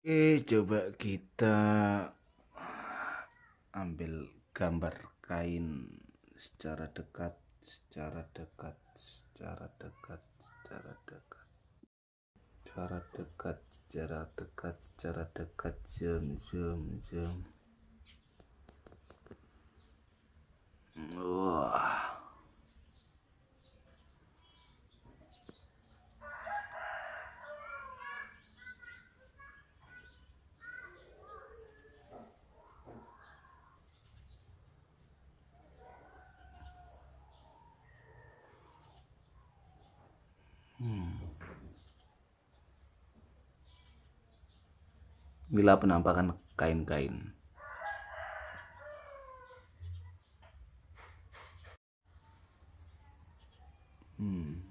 Oke, coba kita ambil gambar kain secara dekat, secara dekat, secara dekat, secara dekat, secara dekat, secara dekat, secara dekat, zoom, zoom, zoom. Hmm. Bila penampakan kain-kain. Hmm.